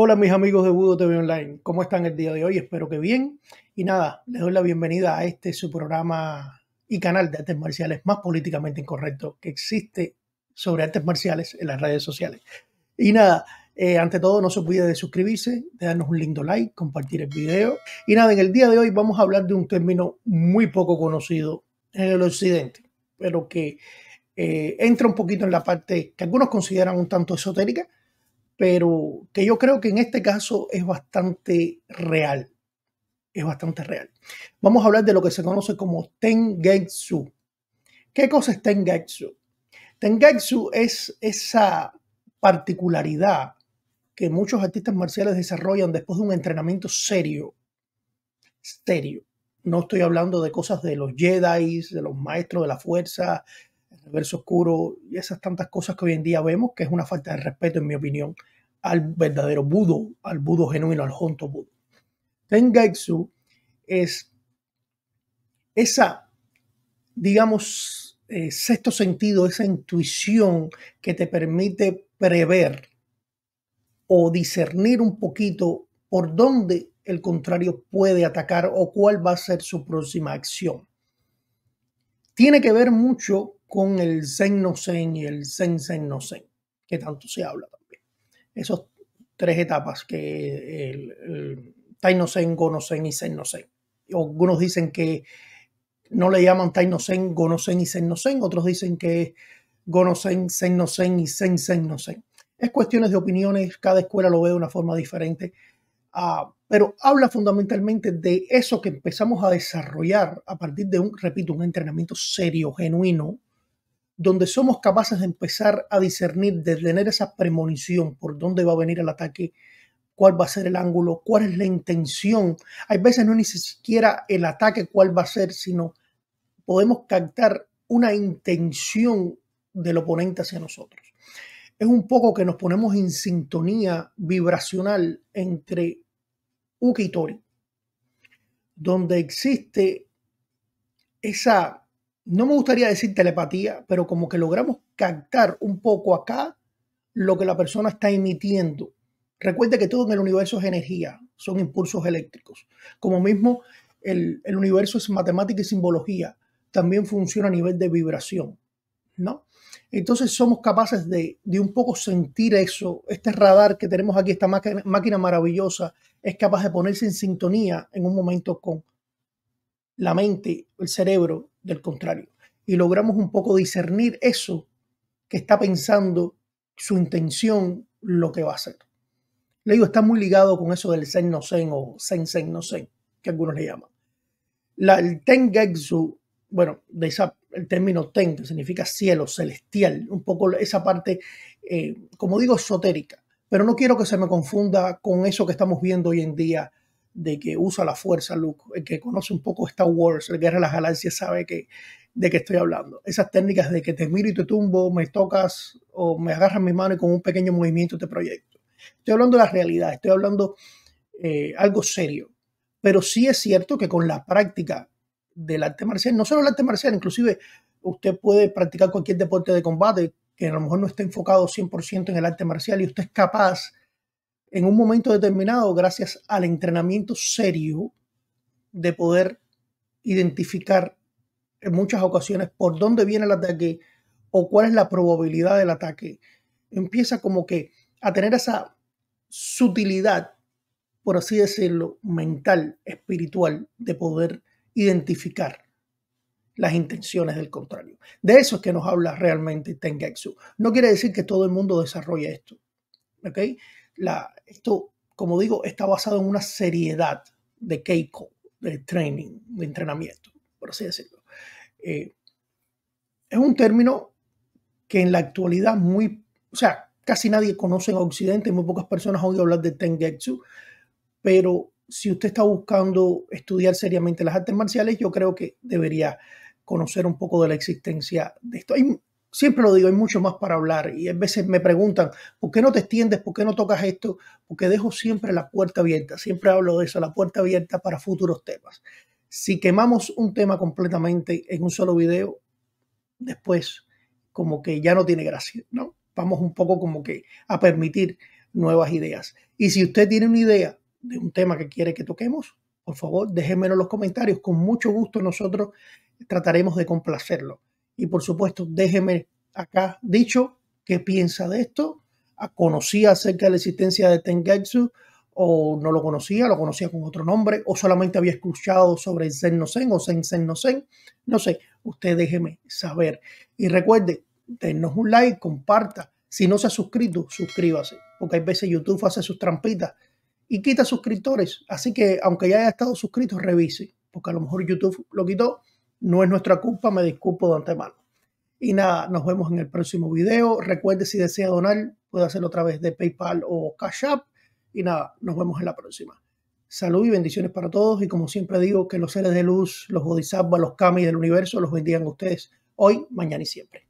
Hola mis amigos de Budo TV Online, ¿cómo están el día de hoy? Espero que bien. Y nada, les doy la bienvenida a este su programa y canal de artes marciales más políticamente incorrecto que existe sobre artes marciales en las redes sociales. Y nada, eh, ante todo no se olvide de suscribirse, de darnos un lindo like, compartir el video. Y nada, en el día de hoy vamos a hablar de un término muy poco conocido en el occidente, pero que eh, entra un poquito en la parte que algunos consideran un tanto esotérica pero que yo creo que en este caso es bastante real. Es bastante real. Vamos a hablar de lo que se conoce como Tengetsu. ¿Qué cosa es Tengetsu? Tengetsu es esa particularidad que muchos artistas marciales desarrollan después de un entrenamiento serio. Serio. No estoy hablando de cosas de los Jedi, de los maestros de la fuerza, verso oscuro y esas tantas cosas que hoy en día vemos, que es una falta de respeto, en mi opinión, al verdadero budo, al budo genuino, al honto budo. Tengaitsu es esa, digamos, eh, sexto sentido, esa intuición que te permite prever o discernir un poquito por dónde el contrario puede atacar o cuál va a ser su próxima acción. Tiene que ver mucho con el Zen no Zen y el Zen Zen no Zen, que tanto se habla también. Esas tres etapas que el, el no Zen, Gono Zen y Zen no Zen. Algunos dicen que no le llaman Taino Zen, Gono Zen y Zen no Zen, otros dicen que es Gono Zen, Zen no Zen y Zen Zen no Zen. Es cuestiones de opiniones, cada escuela lo ve de una forma diferente. Ah, pero habla fundamentalmente de eso que empezamos a desarrollar a partir de un, repito, un entrenamiento serio, genuino, donde somos capaces de empezar a discernir, de tener esa premonición por dónde va a venir el ataque, cuál va a ser el ángulo, cuál es la intención. Hay veces no ni siquiera el ataque cuál va a ser, sino podemos captar una intención del oponente hacia nosotros. Es un poco que nos ponemos en sintonía vibracional entre Uki y Tori, donde existe esa no me gustaría decir telepatía, pero como que logramos captar un poco acá lo que la persona está emitiendo. Recuerde que todo en el universo es energía, son impulsos eléctricos. Como mismo el, universo es matemática y simbología, también funciona a nivel de vibración, ¿no? Entonces somos capaces de, un poco sentir eso, este radar que tenemos aquí, esta máquina maravillosa, es capaz de ponerse en sintonía en un momento con la mente, el cerebro del contrario. Y logramos un poco discernir eso que está pensando, su intención, lo que va a hacer. Le digo, está muy ligado con eso del Zen no Zen o Zen Zen no Zen, que algunos le llaman. La, el Gexu, bueno, de esa, el término Ten, que significa cielo, celestial, un poco esa parte, eh, como digo, esotérica. Pero no quiero que se me confunda con eso que estamos viendo hoy en día de que usa la fuerza, Luke. El que conoce un poco Star Wars, el Guerra de las Galancias sabe que, de qué estoy hablando. Esas técnicas de que te miro y te tumbo, me tocas o me agarras mi mano y con un pequeño movimiento te proyecto. Estoy hablando de la realidad, estoy hablando de eh, algo serio. Pero sí es cierto que con la práctica del arte marcial, no solo el arte marcial, inclusive usted puede practicar cualquier deporte de combate que a lo mejor no esté enfocado 100% en el arte marcial y usted es capaz en un momento determinado, gracias al entrenamiento serio, de poder identificar en muchas ocasiones por dónde viene el ataque o cuál es la probabilidad del ataque. Empieza como que a tener esa sutilidad, por así decirlo, mental, espiritual, de poder identificar las intenciones del contrario. De eso es que nos habla realmente Tengetsu. No quiere decir que todo el mundo desarrolle esto. ¿ok? esto, como digo, está basado en una seriedad de Keiko, de training, de entrenamiento, por así decirlo. Eh, es un término que en la actualidad muy, o sea, casi nadie conoce en Occidente, muy pocas personas han oído hablar de Tengetsu, pero si usted está buscando estudiar seriamente las artes marciales, yo creo que debería conocer un poco de la existencia de esto. Hay, Siempre lo digo, hay mucho más para hablar y a veces me preguntan, ¿por qué no te extiendes? ¿Por qué no tocas esto? Porque dejo siempre la puerta abierta, siempre hablo de eso, la puerta abierta para futuros temas. Si quemamos un tema completamente en un solo video, después como que ya no tiene gracia, ¿no? Vamos un poco como que a permitir nuevas ideas. Y si usted tiene una idea de un tema que quiere que toquemos, por favor, déjenmelo en los comentarios. Con mucho gusto nosotros trataremos de complacerlo. Y por supuesto, déjeme acá dicho qué piensa de esto. Ah, ¿Conocía acerca de la existencia de Tengetsu o no lo conocía, lo conocía con otro nombre o solamente había escuchado sobre Zen no Zen o Zen Zen no Zen? No sé, usted déjeme saber. Y recuerde, denos un like, comparta. Si no se ha suscrito, suscríbase, porque hay veces YouTube hace sus trampitas y quita suscriptores. Así que aunque ya haya estado suscrito, revise, porque a lo mejor YouTube lo quitó no es nuestra culpa, me disculpo de antemano. Y nada, nos vemos en el próximo video. Recuerde si desea donar, puede hacerlo a través de PayPal o Cash App. Y nada, nos vemos en la próxima. Salud y bendiciones para todos. Y como siempre digo, que los seres de luz, los bodhisattvas, los kami del universo los bendigan ustedes hoy, mañana y siempre.